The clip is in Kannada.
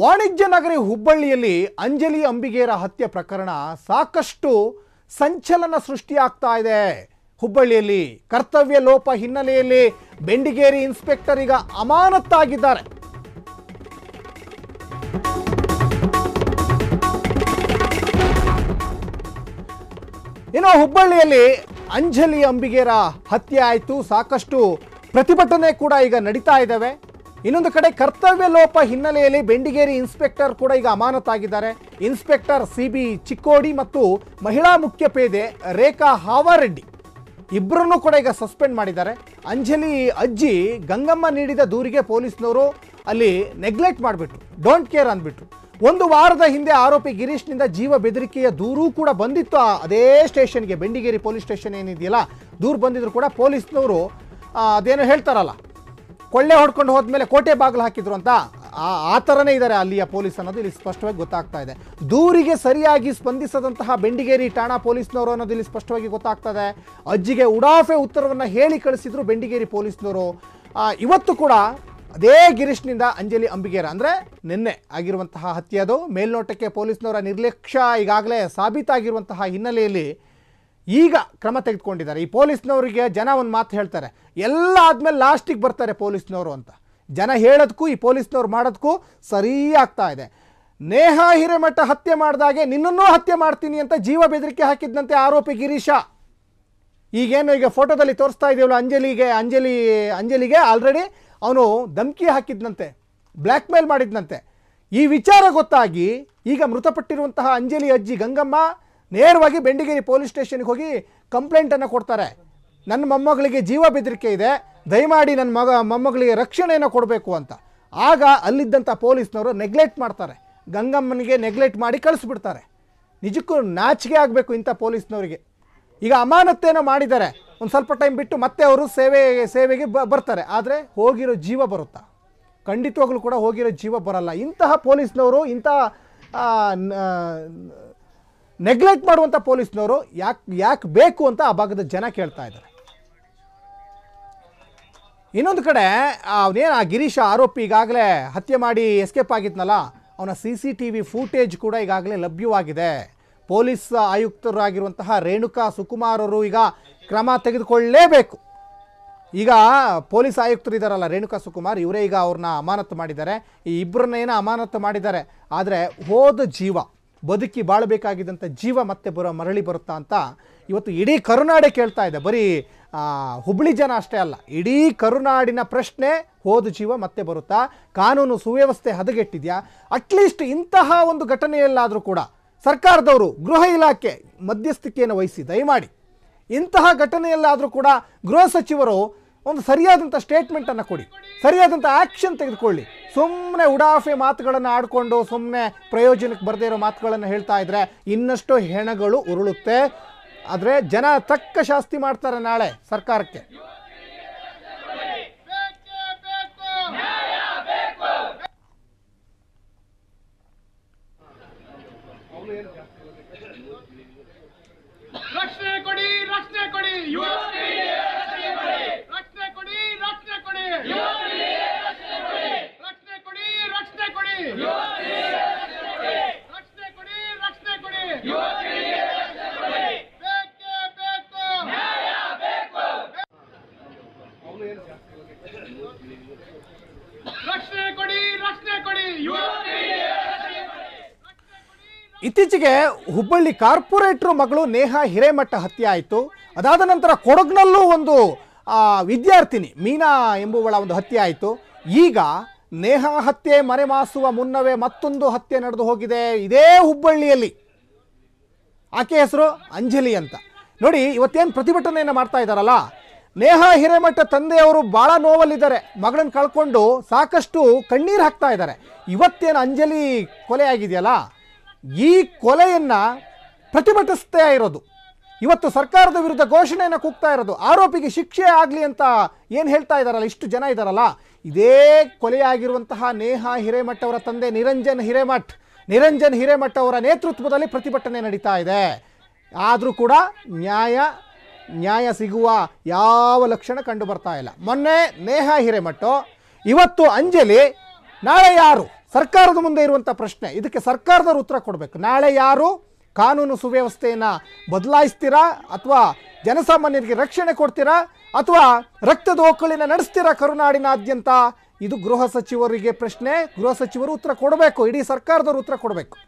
ವಾಣಿಜ್ಯ ನಗರಿ ಹುಬ್ಬಳ್ಳಿಯಲ್ಲಿ ಅಂಜಲಿ ಅಂಬಿಗೇರ ಹತ್ಯೆ ಪ್ರಕರಣ ಸಾಕಷ್ಟು ಸಂಚಲನ ಸೃಷ್ಟಿಯಾಗ್ತಾ ಇದೆ ಹುಬ್ಬಳ್ಳಿಯಲ್ಲಿ ಕರ್ತವ್ಯ ಲೋಪ ಹಿನ್ನೆಲೆಯಲ್ಲಿ ಬೆಂಡಿಗೇರಿ ಇನ್ಸ್ಪೆಕ್ಟರ್ ಈಗ ಅಮಾನತ್ತಾಗಿದ್ದಾರೆ ಇನ್ನು ಹುಬ್ಬಳ್ಳಿಯಲ್ಲಿ ಅಂಜಲಿ ಅಂಬಿಗೇರ ಹತ್ಯೆ ಆಯಿತು ಸಾಕಷ್ಟು ಪ್ರತಿಭಟನೆ ಕೂಡ ಈಗ ನಡೀತಾ ಇದ್ದಾವೆ ಇನ್ನೊಂದು ಕಡೆ ಕರ್ತವ್ಯ ಲೋಪ ಹಿನ್ನೆಲೆಯಲ್ಲಿ ಬೆಂಡಿಗೇರಿ ಇನ್ಸ್ಪೆಕ್ಟರ್ ಕೂಡ ಈಗ ಅಮಾನತಾಗಿದ್ದಾರೆ ಇನ್ಸ್ಪೆಕ್ಟರ್ ಸಿ ಬಿ ಚಿಕ್ಕೋಡಿ ಮತ್ತು ಮಹಿಳಾ ಮುಖ್ಯ ಪೇದೆ ರೇಖಾ ಹಾವಾರೆಡ್ಡಿ ಇಬ್ಬರನ್ನು ಕೂಡ ಈಗ ಸಸ್ಪೆಂಡ್ ಮಾಡಿದ್ದಾರೆ ಅಂಜಲಿ ಅಜ್ಜಿ ಗಂಗಮ್ಮ ನೀಡಿದ ದೂರಿಗೆ ಪೊಲೀಸ್ನವರು ಅಲ್ಲಿ ನೆಗ್ಲೆಕ್ಟ್ ಮಾಡಿಬಿಟ್ರು ಡೋಂಟ್ ಕೇರ್ ಅಂದ್ಬಿಟ್ರು ಒಂದು ವಾರದ ಹಿಂದೆ ಆರೋಪಿ ಗಿರೀಶ್ನಿಂದ ಜೀವ ಬೆದರಿಕೆಯ ದೂರೂ ಕೂಡ ಬಂದಿತ್ತು ಅದೇ ಸ್ಟೇಷನ್ಗೆ ಬೆಂಡಿಗೇರಿ ಪೊಲೀಸ್ ಸ್ಟೇಷನ್ ಏನಿದೆಯಲ್ಲ ದೂರು ಬಂದಿದ್ರು ಕೂಡ ಪೊಲೀಸ್ನವರು ಅದೇನೋ ಹೇಳ್ತಾರಲ್ಲ ಕೊಳ್ಳೆ ಹೊಡ್ಕೊಂಡು ಹೋದ್ಮೇಲೆ ಕೋಟೆ ಬಾಗಿಲು ಹಾಕಿದ್ರು ಅಂತ ಆ ಥರನೇ ಇದ್ದಾರೆ ಅಲ್ಲಿಯ ಪೊಲೀಸ್ ಅನ್ನೋದು ಇಲ್ಲಿ ಸ್ಪಷ್ಟವಾಗಿ ಗೊತ್ತಾಗ್ತಾ ಇದೆ ದೂರಿಗೆ ಸರಿಯಾಗಿ ಸ್ಪಂದಿಸದಂತಹ ಬೆಂಡಿಗೇರಿ ಠಾಣಾ ಪೊಲೀಸ್ನವರು ಅನ್ನೋದು ಇಲ್ಲಿ ಸ್ಪಷ್ಟವಾಗಿ ಗೊತ್ತಾಗ್ತಾ ಇದೆ ಅಜ್ಜಿಗೆ ಉಡಾಫೆ ಉತ್ತರವನ್ನು ಹೇಳಿ ಕಳಿಸಿದ್ರು ಬೆಂಡಿಗೇರಿ ಪೊಲೀಸ್ನವರು ಇವತ್ತು ಕೂಡ ಅದೇ ಗಿರೀಶ್ನಿಂದ ಅಂಜಲಿ ಅಂಬಿಗೇರ ಅಂದರೆ ನಿನ್ನೆ ಆಗಿರುವಂತಹ ಹತ್ಯೆ ಅದು ಮೇಲ್ನೋಟಕ್ಕೆ ಪೊಲೀಸ್ನವರ ನಿರ್ಲಕ್ಷ್ಯ ಈಗಾಗಲೇ ಸಾಬೀತಾಗಿರುವಂತಹ ಹಿನ್ನೆಲೆಯಲ್ಲಿ ಈಗ ಕ್ರಮ ತೆಗೆದುಕೊಂಡಿದ್ದಾರೆ ಈ ಪೊಲೀಸ್ನವರಿಗೆ ಜನ ಒಂದು ಮಾತು ಹೇಳ್ತಾರೆ ಎಲ್ಲ ಆದಮೇಲೆ ಲಾಸ್ಟಿಗೆ ಬರ್ತಾರೆ ಪೊಲೀಸ್ನವರು ಅಂತ ಜನ ಹೇಳೋದಕ್ಕೂ ಈ ಪೊಲೀಸ್ನವ್ರು ಮಾಡೋದಕ್ಕೂ ಸರಿ ಆಗ್ತಾ ಇದೆ ನೇಹ ಹಿರೇಮಠ ಹತ್ಯೆ ಮಾಡಿದಾಗೆ ನಿನ್ನನ್ನೂ ಹತ್ಯೆ ಮಾಡ್ತೀನಿ ಅಂತ ಜೀವ ಬೆದರಿಕೆ ಹಾಕಿದ್ದಂತೆ ಆರೋಪಿ ಗಿರೀಶ ಈಗೇನು ಈಗ ಫೋಟೋದಲ್ಲಿ ತೋರಿಸ್ತಾ ಇದೀವಲ್ಲ ಅಂಜಲಿಗೆ ಅಂಜಲಿ ಅಂಜಲಿಗೆ ಆಲ್ರೆಡಿ ಅವನು ಧಮಕಿ ಹಾಕಿದ್ನಂತೆ ಬ್ಲ್ಯಾಕ್ ಮೇಲ್ ಮಾಡಿದ್ನಂತೆ ಈ ವಿಚಾರ ಗೊತ್ತಾಗಿ ಈಗ ಮೃತಪಟ್ಟಿರುವಂತಹ ಅಂಜಲಿ ಅಜ್ಜಿ ಗಂಗಮ್ಮ ನೇರವಾಗಿ ಬೆಂಡಿಗೇರಿ ಪೊಲೀಸ್ ಸ್ಟೇಷನ್ಗೆ ಹೋಗಿ ಕಂಪ್ಲೇಂಟನ್ನು ಕೊಡ್ತಾರೆ ನನ್ನ ಮೊಮ್ಮಗಳಿಗೆ ಜೀವ ಬೆದರಿಕೆ ಇದೆ ದಯಮಾಡಿ ನನ್ನ ಮಗ ಮೊಮ್ಮಗಳಿಗೆ ರಕ್ಷಣೆಯನ್ನು ಕೊಡಬೇಕು ಅಂತ ಆಗ ಅಲ್ಲಿದ್ದಂಥ ಪೊಲೀಸ್ನವರು ನೆಗ್ಲೆಕ್ಟ್ ಮಾಡ್ತಾರೆ ಗಂಗಮ್ಮನಿಗೆ ನೆಗ್ಲೆಕ್ಟ್ ಮಾಡಿ ಕಳಿಸ್ಬಿಡ್ತಾರೆ ನಿಜಕ್ಕೂ ನಾಚಿಕೆ ಆಗಬೇಕು ಇಂಥ ಪೊಲೀಸ್ನವರಿಗೆ ಈಗ ಅಮಾನತೆಯನ್ನು ಮಾಡಿದ್ದಾರೆ ಒಂದು ಸ್ವಲ್ಪ ಟೈಮ್ ಬಿಟ್ಟು ಮತ್ತೆ ಅವರು ಸೇವೆ ಸೇವೆಗೆ ಬ ಬರ್ತಾರೆ ಆದರೆ ಹೋಗಿರೋ ಜೀವ ಬರುತ್ತಾ ಖಂಡಿತವಾಗ್ಲೂ ಕೂಡ ಹೋಗಿರೋ ಜೀವ ಬರಲ್ಲ ಇಂತಹ ಪೊಲೀಸ್ನವರು ಇಂತಹ ನೆಗ್ಲೆಕ್ಟ್ ಮಾಡುವಂಥ ಪೊಲೀಸ್ನವರು ಯಾಕೆ ಯಾಕೆ ಬೇಕು ಅಂತ ಆ ಭಾಗದ ಜನ ಕೇಳ್ತಾ ಇದ್ದಾರೆ ಇನ್ನೊಂದು ಕಡೆ ಅವನೇನು ಆ ಗಿರೀಶ ಆರೋಪಿ ಈಗಾಗಲೇ ಹತ್ಯೆ ಮಾಡಿ ಎಸ್ಕೇಪ್ ಆಗಿದ್ನಲ್ಲ ಅವನ C C T V footage ಕೂಡ ಈಗಾಗಲೇ ಲಭ್ಯವಾಗಿದೆ ಪೊಲೀಸ್ ಆಯುಕ್ತರಾಗಿರುವಂತಹ ರೇಣುಕಾ ಸುಕುಮಾರ್ ಅವರು ಈಗ ಕ್ರಮ ತೆಗೆದುಕೊಳ್ಳಲೇಬೇಕು ಈಗ ಪೊಲೀಸ್ ಆಯುಕ್ತರು ಇದ್ದಾರಲ್ಲ ರೇಣುಕಾ ಸುಕುಮಾರ್ ಇವರೇ ಈಗ ಅವ್ರನ್ನ ಅಮಾನತು ಮಾಡಿದ್ದಾರೆ ಈ ಇಬ್ಬರನ್ನೇನೋ ಅಮಾನತು ಮಾಡಿದ್ದಾರೆ ಆದರೆ ಹೋದ ಜೀವ ಬದುಕಿ ಬಾಳಬೇಕಾಗಿದ್ದಂಥ ಜೀವ ಮತ್ತೆ ಬರೋ ಮರಳಿ ಬರುತ್ತಾ ಅಂತ ಇವತ್ತು ಇಡೀ ಕರುನಾಡೆ ಕೇಳ್ತಾ ಇದೆ ಬರೀ ಹುಬ್ಳಿ ಜನ ಅಷ್ಟೇ ಅಲ್ಲ ಇಡೀ ಕರುನಾಡಿನ ಪ್ರಶ್ನೆ ಹೋದ ಜೀವ ಮತ್ತೆ ಬರುತ್ತಾ ಕಾನೂನು ಸುವ್ಯವಸ್ಥೆ ಹದಗೆಟ್ಟಿದೆಯಾ ಅಟ್ಲೀಸ್ಟ್ ಇಂತಹ ಒಂದು ಘಟನೆಯಲ್ಲಾದರೂ ಕೂಡ ಸರ್ಕಾರದವರು ಗೃಹ ಇಲಾಖೆ ಮಧ್ಯಸ್ಥಿಕೆಯನ್ನು ವಹಿಸಿ ದಯಮಾಡಿ ಇಂತಹ ಘಟನೆಯಲ್ಲಾದರೂ ಕೂಡ ಗೃಹ ಸಚಿವರು ಒಂದು ಸರಿಯಾದಂಥ ಸ್ಟೇಟ್ಮೆಂಟನ್ನು ಕೊಡಿ ಸರಿಯಾದಂಥ ಆ್ಯಕ್ಷನ್ ತೆಗೆದುಕೊಳ್ಳಿ ಸುಮ್ಮನೆ ಉಡಾಫೆ ಮಾತುಗಳನ್ನು ಆಡಿಕೊಂಡು ಸುಮ್ಮನೆ ಪ್ರಯೋಜನಕ್ಕೆ ಬರದೇ ಇರೋ ಮಾತುಗಳನ್ನು ಹೇಳ್ತಾ ಇದ್ದರೆ ಇನ್ನಷ್ಟು ಹೆಣಗಳು ಉರುಳುತ್ತೆ ಆದರೆ ಜನ ತಕ್ಕ ಶಾಸ್ತಿ ಮಾಡ್ತಾರೆ ನಾಳೆ ಸರ್ಕಾರಕ್ಕೆ ಇತ್ತೀಚೆಗೆ ಹುಬ್ಬಳ್ಳಿ ಕಾರ್ಪೊರೇಟ್ರು ಮಗಳು ನೇಹಾ ಹಿರೇಮಠ ಹತ್ಯೆ ಆಯಿತು ಅದಾದ ನಂತರ ಕೊಡಗ್ನಲ್ಲೂ ಒಂದು ವಿದ್ಯಾರ್ಥಿನಿ ಮೀನಾ ಎಂಬುವಳ ಒಂದು ಹತ್ಯೆ ಆಯಿತು ಈಗ ನೇಹಾ ಹತ್ಯೆ ಮರೆಮಾಸುವ ಮುನ್ನವೇ ಮತ್ತೊಂದು ಹತ್ಯೆ ನಡೆದು ಹೋಗಿದೆ ಇದೇ ಹುಬ್ಬಳ್ಳಿಯಲ್ಲಿ ಆಕೆ ಹೆಸರು ಅಂಜಲಿ ಅಂತ ನೋಡಿ ಇವತ್ತೇನು ಪ್ರತಿಭಟನೆಯನ್ನು ಮಾಡ್ತಾ ಇದ್ದಾರಲ್ಲ ನೇಹಾ ಹಿರೇಮಠ ತಂದೆಯವರು ಭಾಳ ನೋವಲ್ಲಿದ್ದಾರೆ ಮಗಳನ್ನ ಕಳ್ಕೊಂಡು ಸಾಕಷ್ಟು ಕಣ್ಣೀರು ಹಾಕ್ತಾ ಇದ್ದಾರೆ ಇವತ್ತೇನು ಅಂಜಲಿ ಕೊಲೆ ಆಗಿದೆಯಲ್ಲ ಈ ಕೊಲೆಯನ್ನು ಪ್ರತಿಭಟಿಸ್ತಾ ಇರೋದು ಇವತ್ತು ಸರ್ಕಾರದ ವಿರುದ್ಧ ಘೋಷಣೆಯನ್ನು ಕೂಗ್ತಾ ಇರೋದು ಆರೋಪಿಗೆ ಶಿಕ್ಷೆ ಆಗಲಿ ಅಂತ ಏನು ಹೇಳ್ತಾ ಇದ್ದಾರಲ್ಲ ಇಷ್ಟು ಜನ ಇದ್ದಾರಲ್ಲ ಇದೇ ಕೊಲೆಯಾಗಿರುವಂತಹ ನೇಹಾ ಹಿರೇಮಠ್ ಅವರ ತಂದೆ ನಿರಂಜನ್ ಹಿರೇಮಠ್ ನಿರಂಜನ್ ಹಿರೇಮಠ ಅವರ ನೇತೃತ್ವದಲ್ಲಿ ಪ್ರತಿಭಟನೆ ನಡೀತಾ ಇದೆ ಆದರೂ ಕೂಡ ನ್ಯಾಯ ನ್ಯಾಯ ಸಿಗುವ ಯಾವ ಲಕ್ಷಣ ಕಂಡು ಬರ್ತಾ ಇಲ್ಲ ಮೊನ್ನೆ ನೇಹಾ ಹಿರೇಮಠ ಇವತ್ತು ಅಂಜಲಿ ನಾಳೆ ಯಾರು ಸರ್ಕಾರದ ಮುಂದೆ ಇರುವಂಥ ಪ್ರಶ್ನೆ ಇದಕ್ಕೆ ಸರ್ಕಾರದವರು ಉತ್ತರ ಕೊಡಬೇಕು ನಾಳೆ ಯಾರು ಕಾನೂನು ಸುವ್ಯವಸ್ಥೆಯನ್ನು ಬದಲಾಯಿಸ್ತೀರಾ ಅಥವಾ ಜನಸಾಮಾನ್ಯರಿಗೆ ರಕ್ಷಣೆ ಕೊಡ್ತೀರಾ ಅಥವಾ ರಕ್ತದ ಒಕ್ಕಳಿನ ನಡೆಸ್ತೀರಾ ಕರುನಾಡಿನಾದ್ಯಂತ ಇದು ಗೃಹ ಸಚಿವರಿಗೆ ಪ್ರಶ್ನೆ ಗೃಹ ಸಚಿವರು ಉತ್ತರ ಕೊಡಬೇಕು ಇಡೀ ಸರ್ಕಾರದವರು ಉತ್ತರ ಕೊಡಬೇಕು